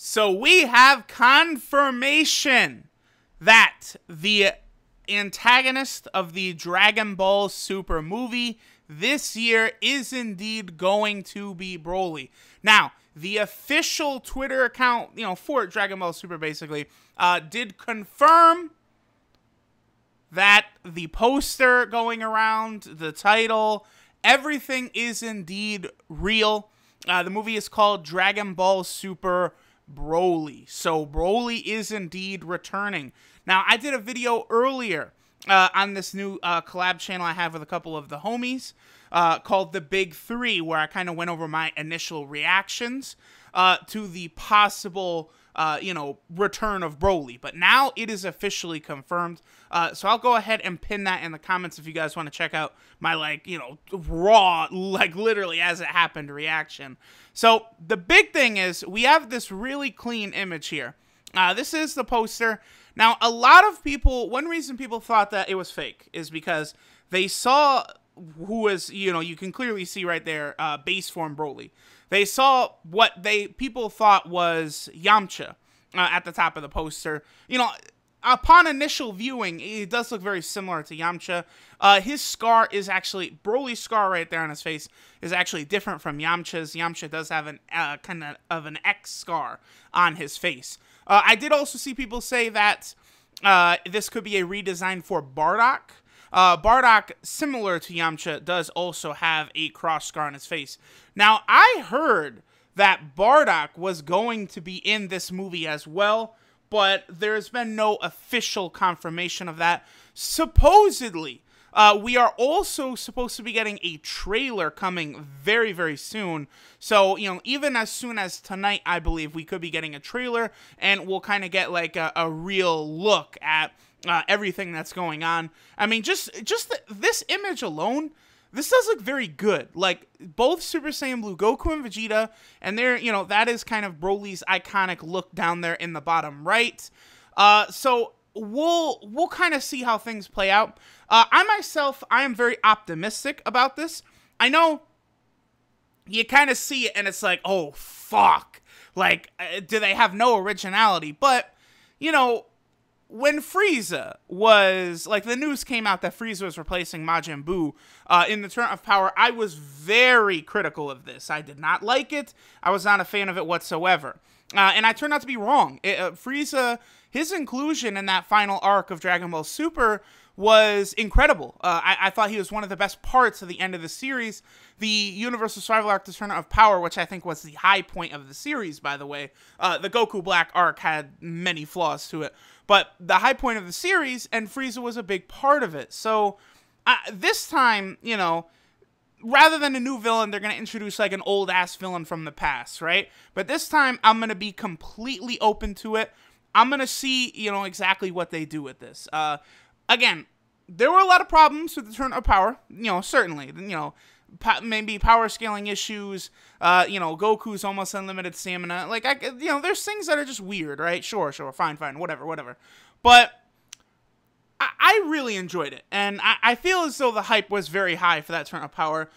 So we have confirmation that the antagonist of the Dragon Ball Super movie this year is indeed going to be Broly. Now, the official Twitter account, you know, for Dragon Ball Super basically, uh, did confirm that the poster going around, the title, everything is indeed real. Uh, the movie is called Dragon Ball Super Broly. So Broly is indeed returning. Now, I did a video earlier uh, on this new uh, collab channel I have with a couple of the homies uh, called The Big Three, where I kind of went over my initial reactions uh, to the possible uh, you know, return of Broly. But now it is officially confirmed. Uh, so I'll go ahead and pin that in the comments if you guys want to check out my, like, you know, raw, like, literally as it happened reaction. So the big thing is we have this really clean image here. Uh, this is the poster. Now, a lot of people, one reason people thought that it was fake is because they saw who was, you know, you can clearly see right there, uh, base form Broly. They saw what they people thought was Yamcha uh, at the top of the poster. You know, upon initial viewing, it does look very similar to Yamcha. Uh, his scar is actually Broly's scar right there on his face is actually different from Yamcha's. Yamcha does have an uh, kind of of an X scar on his face. Uh, I did also see people say that uh, this could be a redesign for Bardock. Uh, Bardock, similar to Yamcha, does also have a cross scar on his face. Now, I heard that Bardock was going to be in this movie as well, but there's been no official confirmation of that. Supposedly, uh, we are also supposed to be getting a trailer coming very, very soon. So, you know, even as soon as tonight, I believe we could be getting a trailer and we'll kind of get like a, a, real look at uh, everything that's going on. I mean, just just this image alone, this does look very good. Like both Super Saiyan Blue Goku and Vegeta, and they're, you know, that is kind of Broly's iconic look down there in the bottom right. Uh, so we'll we'll kind of see how things play out. Uh, I myself, I am very optimistic about this. I know you kind of see it and it's like, oh fuck, like uh, do they have no originality? But you know, when Frieza was like the news came out that Frieza was replacing Majin Buu uh, in the turn of Power, I was very critical of this. I did not like it. I was not a fan of it whatsoever, uh, and I turned out to be wrong. It, uh, Frieza, his inclusion in that final arc of Dragon Ball Super was incredible. Uh, I, I, thought he was one of the best parts of the end of the series. The Universal Survival Arc, The Turn of Power, which I think was the high point of the series, by the way. Uh, the Goku Black arc had many flaws to it, but the high point of the series, and Frieza was a big part of it. So uh, this time, you know, rather than a new villain, they're going to introduce like an old ass villain from the past, right? But this time, I'm going to be completely open to it. I'm going to see, you know, exactly what they do with this. Uh, again, there were a lot of problems with the turn of power. You know, certainly, you know, po maybe power scaling issues. Uh, you know, Goku's almost unlimited stamina. Like, I, you know, there's things that are just weird, right? Sure, sure, fine, fine, whatever, whatever. But I, I really enjoyed it, and I, I feel as though the hype was very high for that turn of power.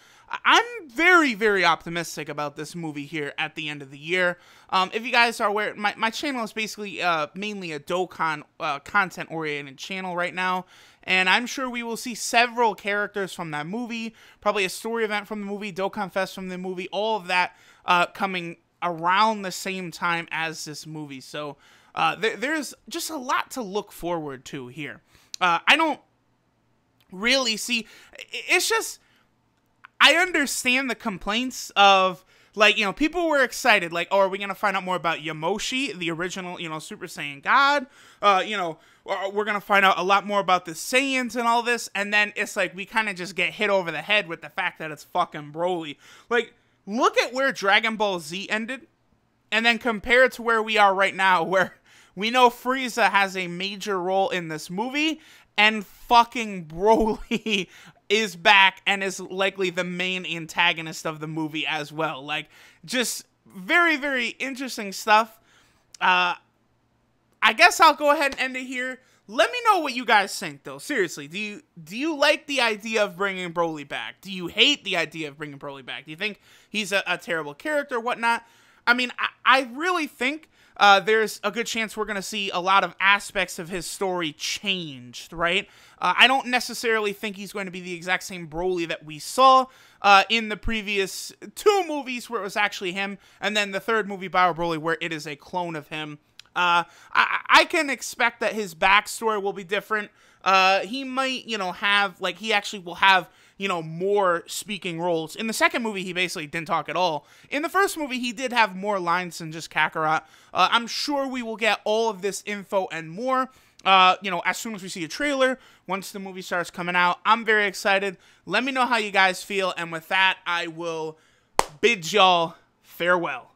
I'm very, very optimistic about this movie here at the end of the year. Um, if you guys are aware, my, my channel is basically uh, mainly a Dokkan uh, content oriented channel right now. And I'm sure we will see several characters from that movie, probably a story event from the movie, Dokkan Fest from the movie, all of that uh, coming around the same time as this movie. So uh, there's just a lot to look forward to here. Uh, I don't really see. It's just I understand the complaints of like you know people were excited like oh are we gonna find out more about Yamoshi the original you know Super Saiyan God uh you know uh, we're gonna find out a lot more about the Saiyans and all this and then it's like we kind of just get hit over the head with the fact that it's fucking Broly like look at where Dragon Ball Z ended and then compare it to where we are right now where we know Frieza has a major role in this movie, and fucking Broly is back and is likely the main antagonist of the movie as well. Like, just very, very interesting stuff. Uh, I guess I'll go ahead and end it here. Let me know what you guys think, though. Seriously, do you do you like the idea of bringing Broly back? Do you hate the idea of bringing Broly back? Do you think he's a, a terrible character, whatnot? I mean, I, I really think uh, there's a good chance we're going to see a lot of aspects of his story changed, right? Uh, I don't necessarily think he's going to be the exact same Broly that we saw uh, in the previous two movies where it was actually him, and then the third movie, Bio Broly, where it is a clone of him. Uh, I, I can expect that his backstory will be different. Uh, he might, you know, have, like, he actually will have you know, more speaking roles. In the second movie, he basically didn't talk at all. In the first movie, he did have more lines than just Kakarot. Uh, I'm sure we will get all of this info and more. Uh, you know, as soon as we see a trailer, once the movie starts coming out, I'm very excited. Let me know how you guys feel. And with that, I will bid y'all farewell.